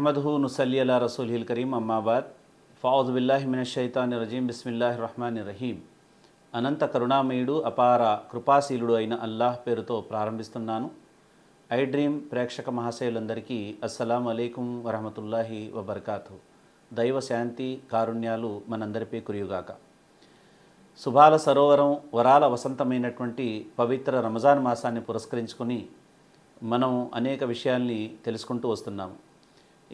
నహమద్హు నుసల్లా రసూల్ కరీం అమ్మాబాద్ విల్లాహి బిల్లాహిమిన షైతాన్ రజీం బిస్మిల్లాహి రహమాన్ రహీం అనంత కరుణామయుడు అపార కృపాశీలుడు అయిన అల్లాహ్ పేరుతో ప్రారంభిస్తున్నాను ఐ డ్రీమ్ ప్రేక్షక మహాశయులందరికీ అస్సలం అలైకుం వరహమతుల్లాహి వబర్కాతు దైవ శాంతి కారుణ్యాలు మనందరిపై కురియుగాక శుభాల సరోవరం వరాల వసంతమైనటువంటి పవిత్ర రమజాన్ మాసాన్ని పురస్కరించుకొని మనం అనేక విషయాల్ని తెలుసుకుంటూ వస్తున్నాము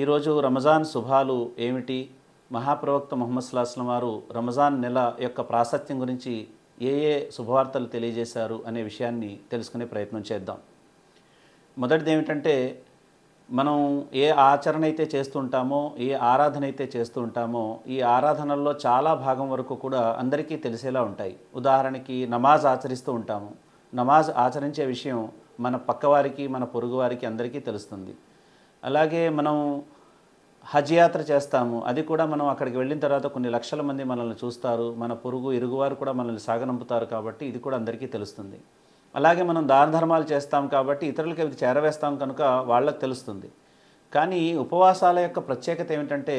ఈరోజు రమజాన్ శుభాలు ఏమిటి మహాప్రవక్త మొహమ్మద్ సుల్లాస్లం వారు రమజాన్ నెల యొక్క ప్రాశస్త్యం గురించి ఏ ఏ శుభవార్తలు తెలియజేశారు అనే విషయాన్ని తెలుసుకునే ప్రయత్నం చేద్దాం మొదటిది ఏమిటంటే మనం ఏ ఆచరణ అయితే చేస్తుంటామో ఏ ఆరాధన అయితే చేస్తూ ఉంటామో ఈ ఆరాధనల్లో చాలా భాగం వరకు కూడా అందరికీ తెలిసేలా ఉంటాయి ఉదాహరణకి నమాజ్ ఆచరిస్తూ ఉంటాము నమాజ్ ఆచరించే విషయం మన పక్కవారికి మన పొరుగువారికి అందరికీ తెలుస్తుంది అలాగే మనం హజ్ యాత్ర చేస్తాము అది కూడా మనం అక్కడికి వెళ్ళిన తర్వాత కొన్ని లక్షల మంది మనల్ని చూస్తారు మన పొరుగు ఇరుగువారు కూడా మనల్ని సాగనంపుతారు కాబట్టి ఇది కూడా అందరికీ తెలుస్తుంది అలాగే మనం దాన ధర్మాలు చేస్తాం కాబట్టి ఇతరులకి అవి చేరవేస్తాం కనుక వాళ్ళకు తెలుస్తుంది కానీ ఉపవాసాల యొక్క ప్రత్యేకత ఏమిటంటే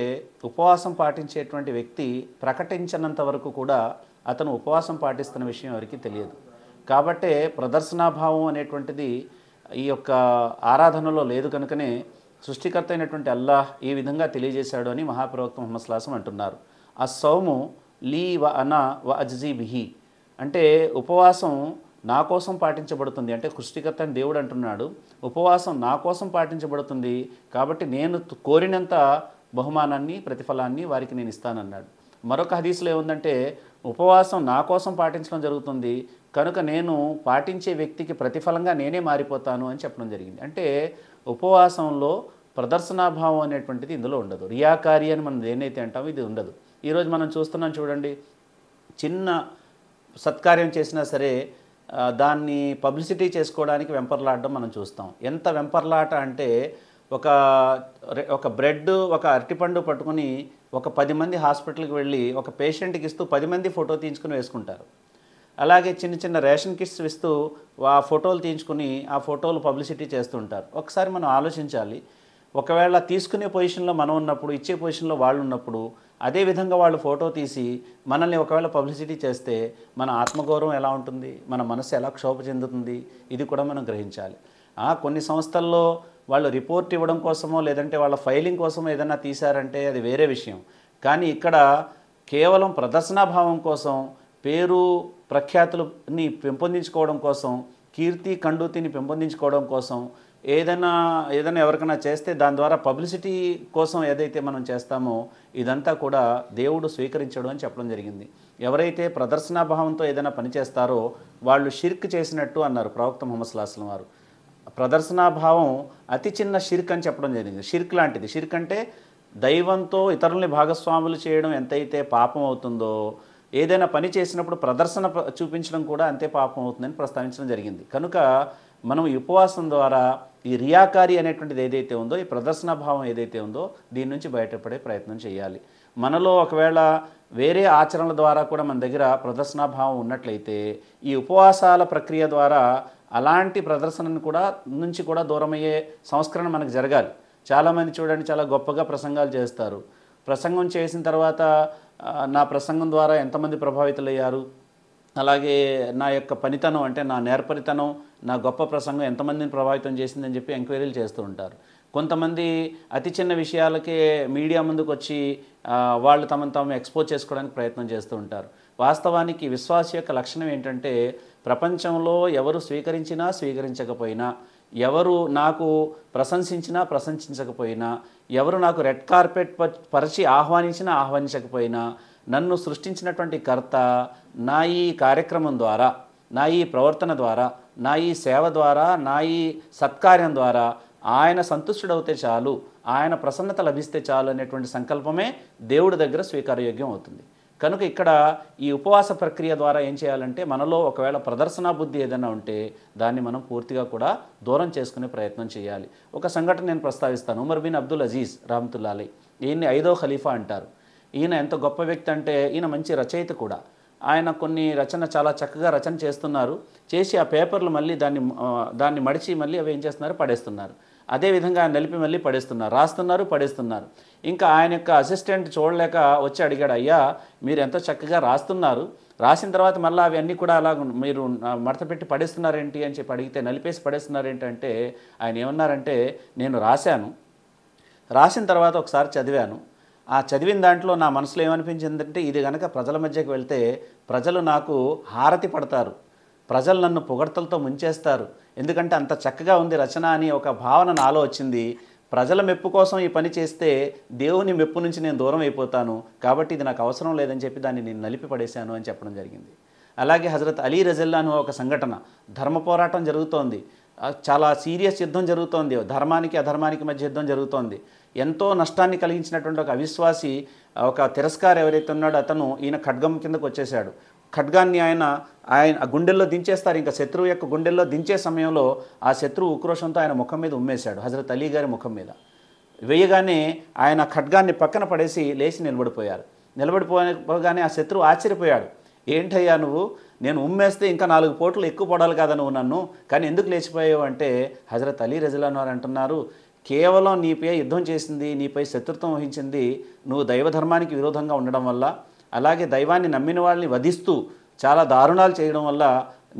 ఉపవాసం పాటించేటువంటి వ్యక్తి ప్రకటించినంత వరకు కూడా అతను ఉపవాసం పాటిస్తున్న విషయం ఎవరికి తెలియదు కాబట్టే ప్రదర్శనాభావం అనేటువంటిది ఈ యొక్క ఆరాధనలో లేదు కనుకనే సృష్టికర్త అయినటువంటి అల్లాహ్ ఈ విధంగా తెలియజేశాడు అని మహాప్రవక్త ముహమ్మద్ స్లాసం అంటున్నారు ఆ సౌము లీ వ అనా వ అజ్జీ బిహి అంటే ఉపవాసం నా కోసం పాటించబడుతుంది అంటే సృష్టికర్త అని దేవుడు అంటున్నాడు ఉపవాసం నా కోసం పాటించబడుతుంది కాబట్టి నేను కోరినంత బహుమానాన్ని ప్రతిఫలాన్ని వారికి నేను ఇస్తానన్నాడు మరొక హదీసులో ఏముందంటే ఉపవాసం నా కోసం పాటించడం జరుగుతుంది కనుక నేను పాటించే వ్యక్తికి ప్రతిఫలంగా నేనే మారిపోతాను అని చెప్పడం జరిగింది అంటే ఉపవాసంలో ప్రదర్శనాభావం అనేటువంటిది ఇందులో ఉండదు రియాకారి అని మనం దేనైతే అంటామో ఇది ఉండదు ఈరోజు మనం చూస్తున్నాం చూడండి చిన్న సత్కార్యం చేసినా సరే దాన్ని పబ్లిసిటీ చేసుకోవడానికి వెంపర్లాడడం మనం చూస్తాం ఎంత వెంపర్లాట అంటే ఒక ఒక బ్రెడ్ ఒక అరటిపండు పట్టుకొని ఒక పది మంది హాస్పిటల్కి వెళ్ళి ఒక పేషెంట్కి ఇస్తూ పది మంది ఫోటో తీయించుకుని వేసుకుంటారు అలాగే చిన్న చిన్న రేషన్ కిట్స్ ఇస్తూ ఆ ఫోటోలు తీయించుకుని ఆ ఫోటోలు పబ్లిసిటీ చేస్తుంటారు ఒకసారి మనం ఆలోచించాలి ఒకవేళ తీసుకునే పొజిషన్లో మనం ఉన్నప్పుడు ఇచ్చే పొజిషన్లో వాళ్ళు ఉన్నప్పుడు అదే విధంగా వాళ్ళు ఫోటో తీసి మనల్ని ఒకవేళ పబ్లిసిటీ చేస్తే మన ఆత్మగౌరవం ఎలా ఉంటుంది మన మనసు ఎలా క్షోభ చెందుతుంది ఇది కూడా మనం గ్రహించాలి కొన్ని సంస్థల్లో వాళ్ళు రిపోర్ట్ ఇవ్వడం కోసమో లేదంటే వాళ్ళ ఫైలింగ్ కోసమో ఏదైనా తీశారంటే అది వేరే విషయం కానీ ఇక్కడ కేవలం ప్రదర్శనాభావం కోసం పేరు ప్రఖ్యాతులని పెంపొందించుకోవడం కోసం కీర్తి కండూతిని పెంపొందించుకోవడం కోసం ఏదైనా ఏదైనా ఎవరికైనా చేస్తే దాని ద్వారా పబ్లిసిటీ కోసం ఏదైతే మనం చేస్తామో ఇదంతా కూడా దేవుడు స్వీకరించడం అని చెప్పడం జరిగింది ఎవరైతే ప్రదర్శనాభావంతో ఏదైనా పనిచేస్తారో వాళ్ళు షిర్క్ చేసినట్టు అన్నారు ప్రవక్త మొహమ్మద్ సులాస్లం వారు ప్రదర్శనాభావం అతి చిన్న షిర్క్ అని చెప్పడం జరిగింది షిర్క్ లాంటిది షిర్క్ అంటే దైవంతో ఇతరుల్ని భాగస్వాములు చేయడం ఎంతైతే పాపం అవుతుందో ఏదైనా పని చేసినప్పుడు ప్రదర్శన చూపించడం కూడా అంతే పాపం అవుతుందని ప్రస్తావించడం జరిగింది కనుక మనం ఈ ఉపవాసం ద్వారా ఈ రియాకారి అనేటువంటిది ఏదైతే ఉందో ఈ ప్రదర్శన భావం ఏదైతే ఉందో దీని నుంచి బయటపడే ప్రయత్నం చేయాలి మనలో ఒకవేళ వేరే ఆచరణల ద్వారా కూడా మన దగ్గర ప్రదర్శనాభావం ఉన్నట్లయితే ఈ ఉపవాసాల ప్రక్రియ ద్వారా అలాంటి ప్రదర్శనను కూడా నుంచి కూడా దూరమయ్యే సంస్కరణ మనకు జరగాలి చాలామంది చూడండి చాలా గొప్పగా ప్రసంగాలు చేస్తారు ప్రసంగం చేసిన తర్వాత నా ప్రసంగం ద్వారా ఎంతమంది ప్రభావితులయ్యారు అలాగే నా యొక్క పనితనం అంటే నా నేర్పరితనం నా గొప్ప ప్రసంగం ఎంతమందిని ప్రభావితం చేసిందని చెప్పి ఎంక్వైరీలు చేస్తూ ఉంటారు కొంతమంది అతి చిన్న విషయాలకే మీడియా ముందుకు వచ్చి వాళ్ళు తమను తాము ఎక్స్పోజ్ చేసుకోవడానికి ప్రయత్నం చేస్తూ ఉంటారు వాస్తవానికి విశ్వాస యొక్క లక్షణం ఏంటంటే ప్రపంచంలో ఎవరు స్వీకరించినా స్వీకరించకపోయినా ఎవరు నాకు ప్రశంసించినా ప్రశంసించకపోయినా ఎవరు నాకు రెడ్ కార్పెట్ పరిచి ఆహ్వానించినా ఆహ్వానించకపోయినా నన్ను సృష్టించినటువంటి కర్త నా ఈ కార్యక్రమం ద్వారా నా ఈ ప్రవర్తన ద్వారా నా ఈ సేవ ద్వారా నా ఈ సత్కార్యం ద్వారా ఆయన సంతుష్టుడవుతే చాలు ఆయన ప్రసన్నత లభిస్తే చాలు అనేటువంటి సంకల్పమే దేవుడి దగ్గర స్వీకారయోగ్యం అవుతుంది కనుక ఇక్కడ ఈ ఉపవాస ప్రక్రియ ద్వారా ఏం చేయాలంటే మనలో ఒకవేళ ప్రదర్శనా బుద్ధి ఏదైనా ఉంటే దాన్ని మనం పూర్తిగా కూడా దూరం చేసుకునే ప్రయత్నం చేయాలి ఒక సంఘటన నేను ప్రస్తావిస్తాను ఉమర్ బిన్ అబ్దుల్ అజీజ్ రహమతుల్లాలి ఈయన్ని ఐదో ఖలీఫా అంటారు ఈయన ఎంత గొప్ప వ్యక్తి అంటే ఈయన మంచి రచయిత కూడా ఆయన కొన్ని రచన చాలా చక్కగా రచన చేస్తున్నారు చేసి ఆ పేపర్లు మళ్ళీ దాన్ని దాన్ని మడిచి మళ్ళీ అవి ఏం చేస్తున్నారు పడేస్తున్నారు అదేవిధంగా ఆయన నలిపి మళ్ళీ పడేస్తున్నారు రాస్తున్నారు పడేస్తున్నారు ఇంకా ఆయన యొక్క అసిస్టెంట్ చూడలేక వచ్చి అడిగాడు అయ్యా మీరు ఎంత చక్కగా రాస్తున్నారు రాసిన తర్వాత మళ్ళీ అవన్నీ కూడా అలా మీరు మడత పెట్టి పడేస్తున్నారేంటి అని చెప్పి అడిగితే నలిపేసి పడేస్తున్నారేంటంటే ఆయన ఏమన్నారంటే నేను రాశాను రాసిన తర్వాత ఒకసారి చదివాను ఆ చదివిన దాంట్లో నా మనసులో ఏమనిపించిందంటే ఇది కనుక ప్రజల మధ్యకి వెళ్తే ప్రజలు నాకు హారతి పడతారు ప్రజలు నన్ను పొగడ్తలతో ముంచేస్తారు ఎందుకంటే అంత చక్కగా ఉంది రచన అని ఒక భావన నాలో వచ్చింది ప్రజల మెప్పు కోసం ఈ పని చేస్తే దేవుని మెప్పు నుంచి నేను దూరం అయిపోతాను కాబట్టి ఇది నాకు అవసరం లేదని చెప్పి దాన్ని నేను నలిపి పడేశాను అని చెప్పడం జరిగింది అలాగే హజరత్ అలీ రజల్లా ఒక సంఘటన ధర్మ పోరాటం జరుగుతోంది చాలా సీరియస్ యుద్ధం జరుగుతోంది ధర్మానికి అధర్మానికి మధ్య యుద్ధం జరుగుతోంది ఎంతో నష్టాన్ని కలిగించినటువంటి ఒక అవిశ్వాసి ఒక తిరస్కారం ఎవరైతే ఉన్నాడో అతను ఈయన ఖడ్గం కిందకు వచ్చేసాడు ఖడ్గాన్ని ఆయన ఆయన గుండెల్లో దించేస్తారు ఇంకా శత్రువు యొక్క గుండెల్లో దించే సమయంలో ఆ శత్రువు ఉక్రోషంతో ఆయన ముఖం మీద ఉమ్మేశాడు హజరత్ అలీ గారి ముఖం మీద వేయగానే ఆయన ఖడ్గాన్ని పక్కన పడేసి లేచి నిలబడిపోయారు నిలబడిపోగానే ఆ శత్రువు ఆశ్చర్యపోయాడు ఏంటయ్యా నువ్వు నేను ఉమ్మేస్తే ఇంకా నాలుగు పోట్లు ఎక్కువ పడాలి కాదని నువ్వు నన్ను కానీ ఎందుకు లేచిపోయావు అంటే హజరత్ అలీ రజలాన్ అంటున్నారు కేవలం నీపై యుద్ధం చేసింది నీపై శత్రుత్వం వహించింది నువ్వు దైవ ధర్మానికి విరోధంగా ఉండడం వల్ల అలాగే దైవాన్ని నమ్మిన వాళ్ళని వధిస్తూ చాలా దారుణాలు చేయడం వల్ల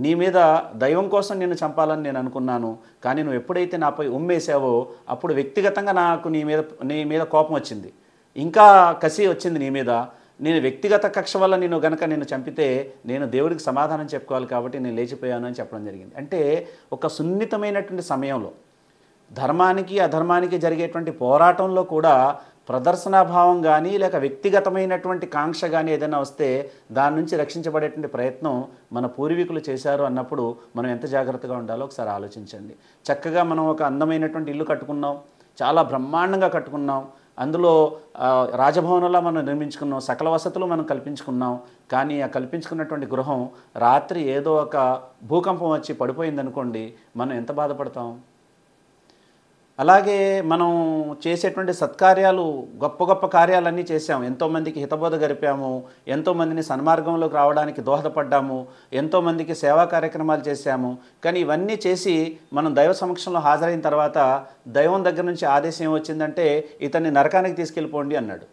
నీ మీద దైవం కోసం నేను చంపాలని నేను అనుకున్నాను కానీ నువ్వు ఎప్పుడైతే నాపై ఉమ్మేసావో అప్పుడు వ్యక్తిగతంగా నాకు నీ మీద నీ మీద కోపం వచ్చింది ఇంకా కసి వచ్చింది నీ మీద నేను వ్యక్తిగత కక్ష వల్ల నేను గనక నేను చంపితే నేను దేవుడికి సమాధానం చెప్పుకోవాలి కాబట్టి నేను లేచిపోయాను అని చెప్పడం జరిగింది అంటే ఒక సున్నితమైనటువంటి సమయంలో ధర్మానికి అధర్మానికి జరిగేటువంటి పోరాటంలో కూడా ప్రదర్శనాభావం కానీ లేక వ్యక్తిగతమైనటువంటి కాంక్ష కానీ ఏదైనా వస్తే దాని నుంచి రక్షించబడేటువంటి ప్రయత్నం మన పూర్వీకులు చేశారు అన్నప్పుడు మనం ఎంత జాగ్రత్తగా ఉండాలో ఒకసారి ఆలోచించండి చక్కగా మనం ఒక అందమైనటువంటి ఇల్లు కట్టుకున్నాం చాలా బ్రహ్మాండంగా కట్టుకున్నాం అందులో రాజభవనంలో మనం నిర్మించుకున్నాం సకల వసతులు మనం కల్పించుకున్నాం కానీ ఆ కల్పించుకున్నటువంటి గృహం రాత్రి ఏదో ఒక భూకంపం వచ్చి పడిపోయిందనుకోండి మనం ఎంత బాధపడతాం అలాగే మనం చేసేటువంటి సత్కార్యాలు గొప్ప గొప్ప కార్యాలన్నీ చేశాము ఎంతోమందికి హితబోధ గరిపాము ఎంతోమందిని సన్మార్గంలోకి రావడానికి దోహదపడ్డాము ఎంతోమందికి సేవా కార్యక్రమాలు చేశాము కానీ ఇవన్నీ చేసి మనం దైవ సమక్షంలో హాజరైన తర్వాత దైవం దగ్గర నుంచి ఆదేశం ఏమొచ్చిందంటే ఇతన్ని నరకానికి తీసుకెళ్ళిపోండి అన్నాడు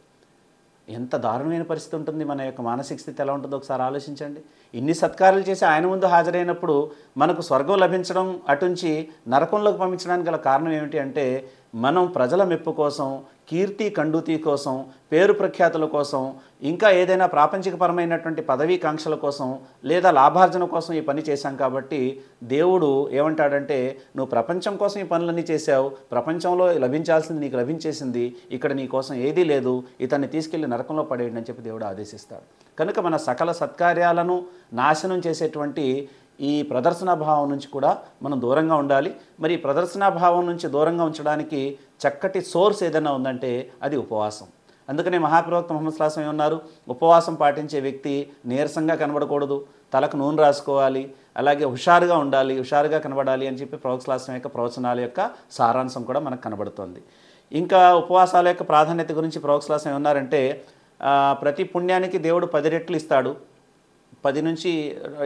ఎంత దారుణమైన పరిస్థితి ఉంటుంది మన యొక్క మానసిక స్థితి ఎలా ఉంటుందో ఒకసారి ఆలోచించండి ఇన్ని సత్కారాలు చేసి ఆయన ముందు హాజరైనప్పుడు మనకు స్వర్గం లభించడం అటుంచి నరకంలోకి పంపించడానికి గల కారణం ఏమిటి అంటే మనం ప్రజల మెప్పు కోసం కీర్తి కండూతి కోసం పేరు ప్రఖ్యాతుల కోసం ఇంకా ఏదైనా ప్రాపంచికపరమైనటువంటి పదవీ కాంక్షల కోసం లేదా లాభార్జన కోసం ఈ పని చేశాం కాబట్టి దేవుడు ఏమంటాడంటే నువ్వు ప్రపంచం కోసం ఈ పనులన్నీ చేశావు ప్రపంచంలో లభించాల్సింది నీకు లభించేసింది ఇక్కడ నీ కోసం ఏదీ లేదు ఇతన్ని తీసుకెళ్లి నరకంలో పడేయండి అని చెప్పి దేవుడు ఆదేశిస్తాడు కనుక మన సకల సత్కార్యాలను నాశనం చేసేటువంటి ఈ ప్రదర్శన భావం నుంచి కూడా మనం దూరంగా ఉండాలి మరి ఈ భావం నుంచి దూరంగా ఉంచడానికి చక్కటి సోర్స్ ఏదైనా ఉందంటే అది ఉపవాసం అందుకనే మహాప్రవక్త మహమ్మద్ స్లాసం ఉన్నారు ఉపవాసం పాటించే వ్యక్తి నీరసంగా కనబడకూడదు తలకు నూనె రాసుకోవాలి అలాగే హుషారుగా ఉండాలి హుషారుగా కనబడాలి అని చెప్పి ప్రవక్త స్లాసం యొక్క ప్రవచనాల యొక్క సారాంశం కూడా మనకు కనబడుతుంది ఇంకా ఉపవాసాల యొక్క ప్రాధాన్యత గురించి ప్రవక్త శ్లాసం ఏమన్నారంటే ప్రతి పుణ్యానికి దేవుడు పది రెట్లు ఇస్తాడు పది నుంచి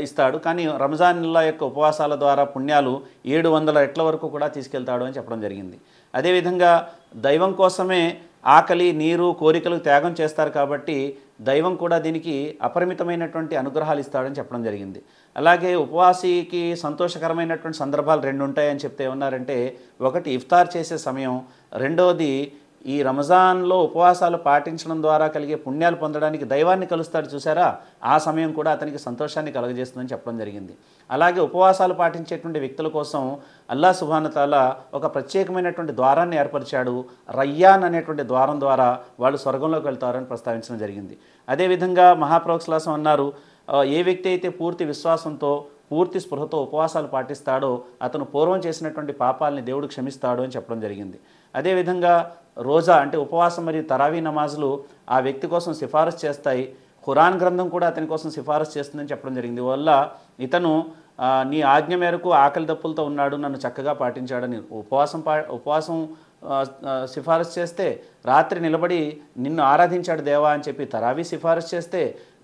ఇస్తాడు కానీ రంజాన్ల యొక్క ఉపవాసాల ద్వారా పుణ్యాలు ఏడు వందల ఎట్ల వరకు కూడా తీసుకెళ్తాడు అని చెప్పడం జరిగింది అదేవిధంగా దైవం కోసమే ఆకలి నీరు కోరికలు త్యాగం చేస్తారు కాబట్టి దైవం కూడా దీనికి అపరిమితమైనటువంటి అనుగ్రహాలు ఇస్తాడని చెప్పడం జరిగింది అలాగే ఉపవాసికి సంతోషకరమైనటువంటి సందర్భాలు రెండు ఉంటాయని చెప్తే ఉన్నారంటే ఒకటి ఇఫ్తార్ చేసే సమయం రెండవది ఈ రమజాన్లో ఉపవాసాలు పాటించడం ద్వారా కలిగే పుణ్యాలు పొందడానికి దైవాన్ని కలుస్తాడు చూసారా ఆ సమయం కూడా అతనికి సంతోషాన్ని కలగజేస్తుందని చెప్పడం జరిగింది అలాగే ఉపవాసాలు పాటించేటువంటి వ్యక్తుల కోసం అల్లా సుభానతాల ఒక ప్రత్యేకమైనటువంటి ద్వారాన్ని ఏర్పరిచాడు రయ్యాన్ అనేటువంటి ద్వారం ద్వారా వాళ్ళు స్వర్గంలోకి వెళ్తారని ప్రస్తావించడం జరిగింది అదేవిధంగా మహాప్రోక్సలాసం అన్నారు ఏ వ్యక్తి అయితే పూర్తి విశ్వాసంతో పూర్తి స్పృహతో ఉపవాసాలు పాటిస్తాడో అతను పూర్వం చేసినటువంటి పాపాలని దేవుడు క్షమిస్తాడు అని చెప్పడం జరిగింది అదేవిధంగా రోజా అంటే ఉపవాసం మరియు తరావీ నమాజులు ఆ వ్యక్తి కోసం సిఫారసు చేస్తాయి ఖురాన్ గ్రంథం కూడా అతని కోసం సిఫారసు చేస్తుందని చెప్పడం జరిగింది వల్ల ఇతను నీ ఆజ్ఞ మేరకు ఆకలి దప్పులతో ఉన్నాడు నన్ను చక్కగా పాటించాడని ఉపవాసం పా ఉపవాసం సిఫారసు చేస్తే రాత్రి నిలబడి నిన్ను ఆరాధించాడు దేవా అని చెప్పి తరావీ సిఫారసు చేస్తే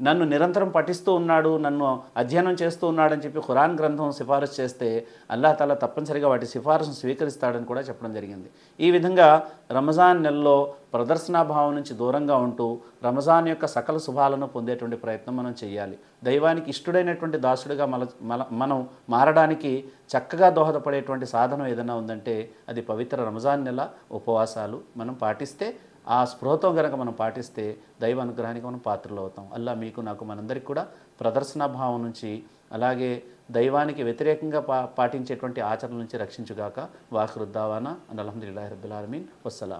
నన్ను నిరంతరం పఠిస్తూ ఉన్నాడు నన్ను అధ్యయనం చేస్తూ ఉన్నాడని చెప్పి ఖురాన్ గ్రంథం సిఫారసు చేస్తే అల్లా తల తప్పనిసరిగా వాటి సిఫారసును స్వీకరిస్తాడని కూడా చెప్పడం జరిగింది ఈ విధంగా రమజాన్ నెలలో ప్రదర్శనాభావం నుంచి దూరంగా ఉంటూ రమజాన్ యొక్క సకల శుభాలను పొందేటువంటి ప్రయత్నం మనం చేయాలి దైవానికి ఇష్టడైనటువంటి దాసుడిగా మల మనం మారడానికి చక్కగా దోహదపడేటువంటి సాధనం ఏదైనా ఉందంటే అది పవిత్ర రంజాన్ నెల ఉపవాసాలు మనం పాటిస్తే ఆ స్పృహతో కనుక మనం పాటిస్తే దైవ అనుగ్రహానికి మనం పాత్రలు అవుతాం అలా మీకు నాకు మనందరికి కూడా ప్రదర్శన భావం నుంచి అలాగే దైవానికి వ్యతిరేకంగా పా పాటించేటువంటి ఆచరణ నుంచి రక్షించుగాక వాహృద్దావానా అండ్ అలహదుల్లాహి రబ్బుల్ వస్సలాం